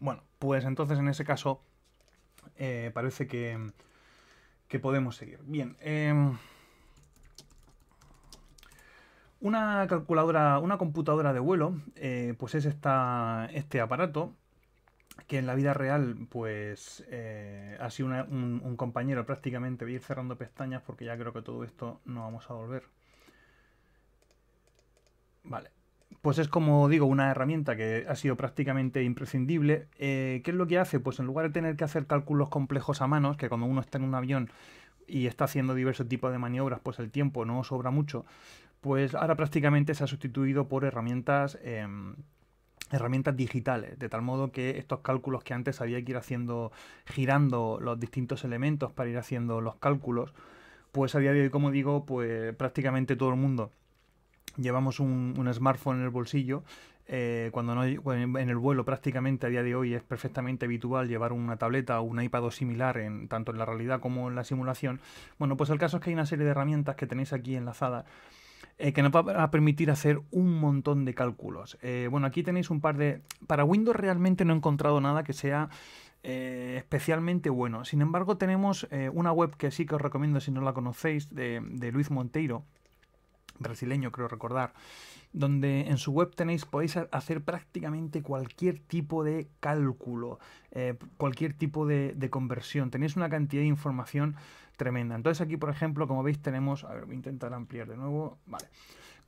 Bueno, pues entonces en ese caso eh, parece que, podemos seguir. Bien. Em, una calculadora, una computadora de vuelo, eh, pues es esta, este aparato que en la vida real, pues eh, ha sido un, un, compañero prácticamente. Voy a ir cerrando pestañas porque ya creo que todo esto no vamos a volver. Vale. Pues es como digo, una herramienta que ha sido prácticamente imprescindible. Eh, ¿Qué es lo que hace? Pues en lugar de tener que hacer cálculos complejos a manos, que cuando uno está en un avión y está haciendo diversos tipos de maniobras, pues el tiempo no sobra mucho, pues ahora prácticamente se ha sustituido por herramientas... Em, herramientas digitales, de tal modo que estos cálculos que antes había que ir haciendo, girando los distintos elementos para ir haciendo los cálculos, pues a día de hoy, como digo, pues prácticamente todo el mundo llevamos un, smartphone en el bolsillo eh, cuando no en el vuelo prácticamente a día de hoy es perfectamente habitual llevar una tableta o un iPad o similar en, tanto en la realidad como en la simulación. Bueno, pues el caso es que hay una serie de herramientas que tenéis aquí enlazadas eh, que nos va a permitir hacer un montón de cálculos. Eh, bueno, aquí tenéis un par de... Para Windows realmente no he encontrado nada que sea especialmente bueno. Sin embargo, tenemos una web que sí que os recomiendo si no la conocéis, de, de Luis Monteiro, brasileño, creo recordar, donde en su web tenéis, podéis hacer prácticamente cualquier tipo de cálculo, eh, cualquier tipo de, de, conversión. Tenéis una cantidad de información tremenda. Entonces aquí, por ejemplo, como veis, tenemos, a ver, voy a intentar ampliar de nuevo, vale.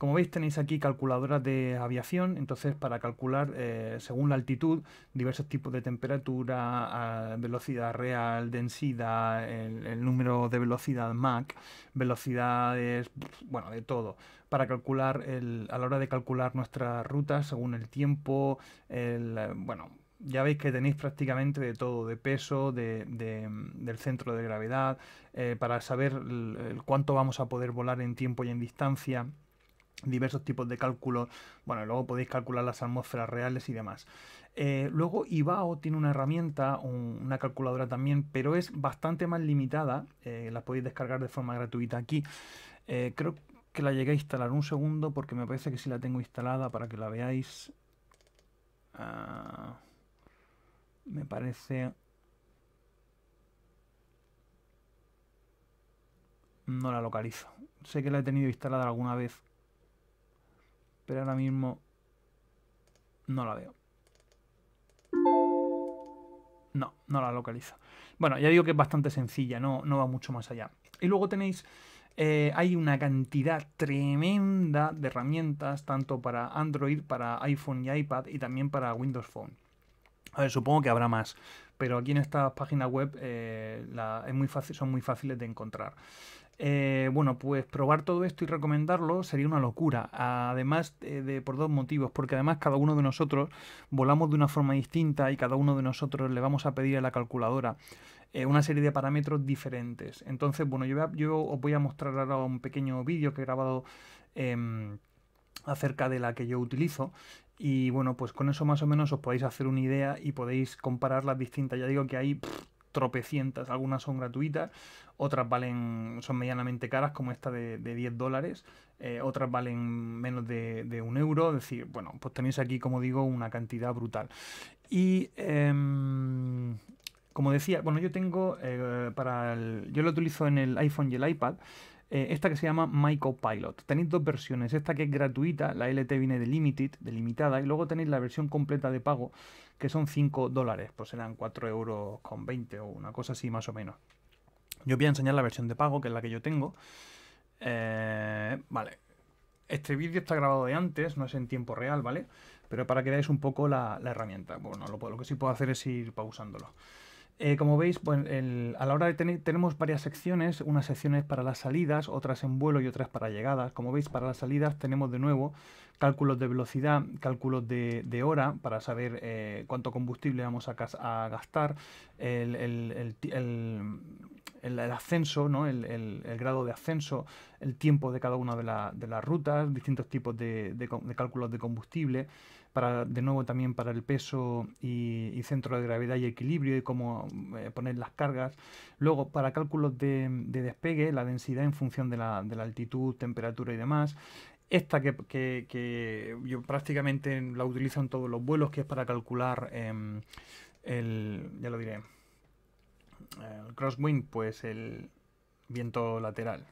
Como veis tenéis aquí calculadoras de aviación, entonces para calcular eh, según la altitud diversos tipos de temperatura, ah, velocidad real, densidad, el, número de velocidad Mach, velocidades, bueno, de todo para calcular el, a la hora de calcular nuestras rutas según el tiempo, eh, bueno, ya veis que tenéis prácticamente de todo, de peso, del centro de gravedad, eh, para saber cuánto vamos a poder volar en tiempo y en distancia diversos tipos de cálculos. Bueno, luego podéis calcular las atmósferas reales y demás. Eh, luego IBAO tiene una herramienta, una calculadora también, pero es bastante más limitada. Eh, la podéis descargar de forma gratuita aquí. Eh, creo que la llegué a instalar un segundo porque me parece que sí la tengo instalada para que la veáis. Ah, me parece... No la localizo. Sé que la he tenido instalada alguna vez pero ahora mismo no la veo. No, no la localizo. Bueno, ya digo que es bastante sencilla, no, no va mucho más allá. Y luego tenéis, eh, hay una cantidad tremenda de herramientas, tanto para Android, para iPhone y iPad y también para Windows Phone. A ver, supongo que habrá más, pero aquí en esta página web eh, es muy son muy fáciles de encontrar. Eh, bueno, pues probar todo esto y recomendarlo sería una locura. Además, eh, de, por dos motivos. Porque además cada uno de nosotros volamos de una forma distinta y cada uno de nosotros le vamos a pedir a la calculadora una serie de parámetros diferentes. Entonces, bueno, yo, yo, os voy a mostrar ahora un pequeño vídeo que he grabado em, acerca de la que yo utilizo y bueno, pues con eso más o menos os podéis hacer una idea y podéis comparar las distintas. Ya digo que hay tropecientas, algunas son gratuitas, otras valen, son medianamente caras, como esta de, 10 dólares, eh, otras valen menos de, un euro, es decir, bueno, pues tenéis aquí, como digo, una cantidad brutal. Y em, como decía, bueno, yo tengo eh, para yo lo utilizo en el iPhone y el iPad, eh, esta que se llama Mycopilot. Tenéis dos versiones, esta que es gratuita, la LT viene de Limited, delimitada, y luego tenéis la versión completa de pago, que son 5 dólares, pues serán 4 euros con 20 o una cosa así más o menos. Yo voy a enseñar la versión de pago, que es la que yo tengo. Eh, vale, este vídeo está grabado de antes, no es en tiempo real, ¿vale? Pero para que veáis un poco la, herramienta. Bueno, lo, lo que sí puedo hacer es ir pausándolo. Eh, como veis, pues, a la hora de tener, tenemos varias secciones, unas secciones para las salidas, otras en vuelo y otras para llegadas. Como veis, para las salidas tenemos de nuevo cálculos de velocidad, cálculos de, hora para saber eh, cuánto combustible vamos a, gastar, el el, ascenso, El, grado de ascenso, el tiempo de cada una de, las rutas, distintos tipos de, cálculos de combustible, para, de nuevo también para el peso y, centro de gravedad y equilibrio y cómo eh, poner las cargas. Luego, para cálculos de, despegue, la densidad en función de la, altitud, temperatura y demás esta que, yo prácticamente la utilizo en todos los vuelos, que es para calcular em, el, ya lo diré, eh, crosswind, pues el viento lateral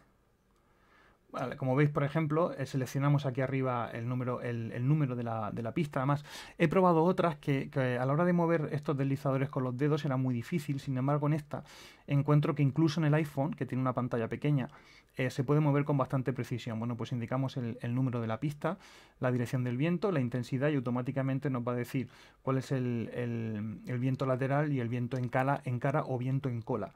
como veis, por ejemplo, eh, seleccionamos aquí arriba el número, el, número de la, pista. Además, he probado otras que, a la hora de mover estos deslizadores con los dedos era muy difícil. Sin embargo, en esta encuentro que incluso en el iPhone, que tiene una pantalla pequeña, eh, se puede mover con bastante precisión. Bueno, pues indicamos el, número de la pista, la dirección del viento, la intensidad y automáticamente nos va a decir cuál es el, viento lateral y el viento en en cara o viento en cola.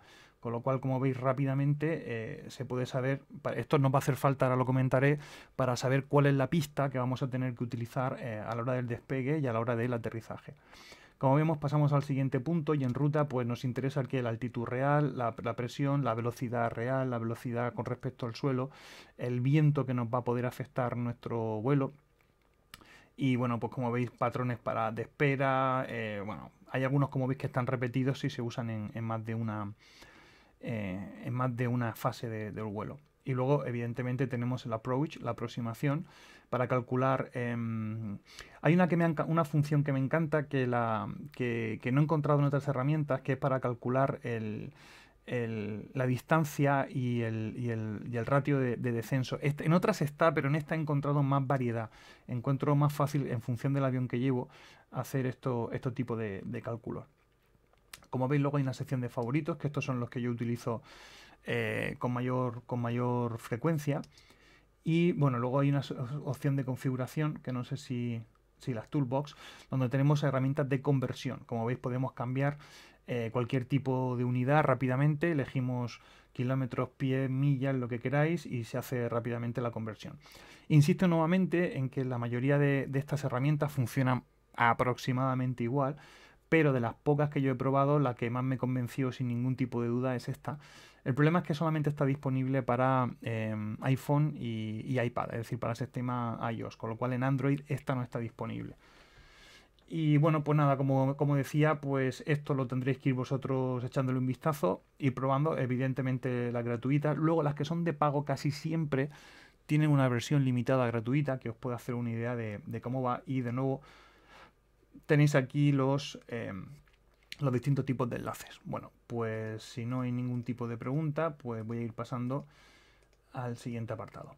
Con lo cual, como veis rápidamente, eh, se puede saber, esto nos va a hacer falta, ahora lo comentaré, para saber cuál es la pista que vamos a tener que utilizar eh, a la hora del despegue y a la hora del aterrizaje. Como vemos, pasamos al siguiente punto y en ruta pues nos interesa que la altitud real, la, presión, la velocidad real, la velocidad con respecto al suelo, el viento que nos va a poder afectar nuestro vuelo. Y bueno, pues como veis, patrones para de espera. Eh, bueno, hay algunos como veis que están repetidos y se usan en más de una eh, en más de una fase del vuelo. Y luego, evidentemente, tenemos el approach, la aproximación, para calcular. Em, hay una, que me una función que me encanta que, la, que, no he encontrado en otras herramientas, que es para calcular la distancia y el, ratio de, descenso. en otras está, pero en esta he encontrado más variedad. Encuentro más fácil, en función del avión que llevo, hacer esto, este tipo de, de cálculos. Como veis, luego hay una sección de favoritos, que estos son los que yo utilizo eh, con, mayor, con mayor frecuencia. Y bueno, luego hay una opción de configuración, que no sé si, las toolbox, donde tenemos herramientas de conversión. Como veis, podemos cambiar eh, cualquier tipo de unidad rápidamente, elegimos kilómetros, pies, millas, lo que queráis y se hace rápidamente la conversión. Insisto nuevamente en que la mayoría de estas herramientas funcionan aproximadamente igual, pero de las pocas que yo he probado, la que más me convenció sin ningún tipo de duda es esta. El problema es que solamente está disponible para eh, iPhone y, iPad, es decir, para el sistema iOS, con lo cual en Android esta no está disponible. Y bueno, pues nada, como, como decía, pues esto lo tendréis que ir vosotros echándole un vistazo y probando, evidentemente la gratuita. Luego las que son de pago casi siempre tienen una versión limitada gratuita que os puede hacer una idea de cómo va y de nuevo tenéis aquí em, los, distintos tipos de enlaces. Bueno, pues si no hay ningún tipo de pregunta, pues voy a ir pasando al siguiente apartado.